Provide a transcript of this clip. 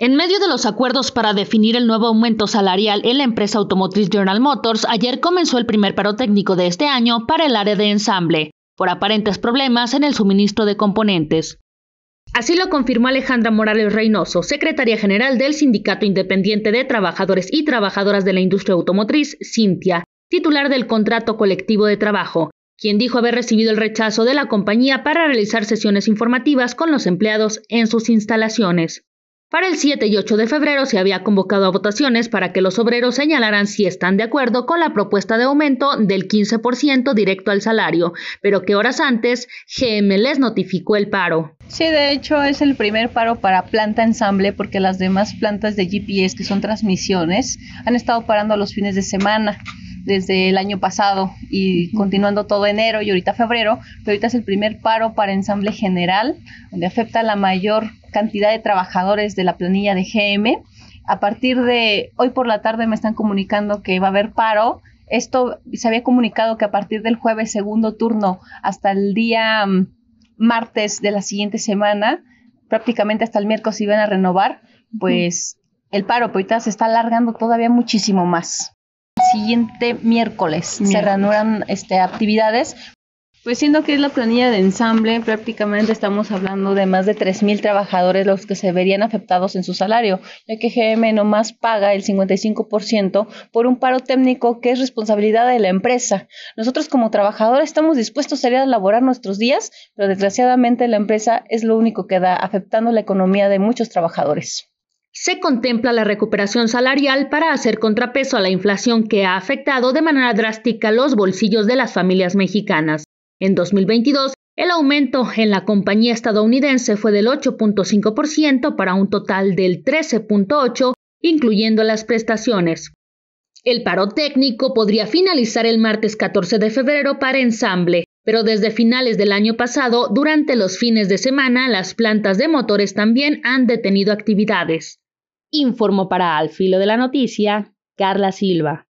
En medio de los acuerdos para definir el nuevo aumento salarial en la empresa automotriz General Motors, ayer comenzó el primer paro técnico de este año para el área de ensamble, por aparentes problemas en el suministro de componentes. Así lo confirmó Alejandra Morales Reynoso, secretaria general del Sindicato Independiente de Trabajadores y Trabajadoras de la Industria Automotriz, Cintia, titular del contrato colectivo de trabajo, quien dijo haber recibido el rechazo de la compañía para realizar sesiones informativas con los empleados en sus instalaciones. Para el 7 y 8 de febrero se había convocado a votaciones para que los obreros señalaran si están de acuerdo con la propuesta de aumento del 15% directo al salario, pero que horas antes GM les notificó el paro. Sí, de hecho es el primer paro para planta ensamble porque las demás plantas de GPS que son transmisiones han estado parando los fines de semana desde el año pasado y continuando todo enero y ahorita febrero, pero ahorita es el primer paro para ensamble general, donde afecta la mayor cantidad de trabajadores de la planilla de GM. A partir de hoy por la tarde me están comunicando que va a haber paro. Esto se había comunicado que a partir del jueves segundo turno hasta el día mm, martes de la siguiente semana, prácticamente hasta el miércoles iban a renovar, pues el paro, pero ahorita se está alargando todavía muchísimo más siguiente miércoles, se reanudan este, actividades. Pues siendo que es la planilla de ensamble, prácticamente estamos hablando de más de 3.000 trabajadores los que se verían afectados en su salario, ya que GM nomás paga el 55% por un paro técnico que es responsabilidad de la empresa. Nosotros como trabajadores estamos dispuestos a ir a laborar nuestros días, pero desgraciadamente la empresa es lo único que da, afectando la economía de muchos trabajadores. Se contempla la recuperación salarial para hacer contrapeso a la inflación que ha afectado de manera drástica los bolsillos de las familias mexicanas. En 2022, el aumento en la compañía estadounidense fue del 8.5% para un total del 13.8%, incluyendo las prestaciones. El paro técnico podría finalizar el martes 14 de febrero para ensamble. Pero desde finales del año pasado, durante los fines de semana, las plantas de motores también han detenido actividades. Informo para Al Filo de la Noticia, Carla Silva.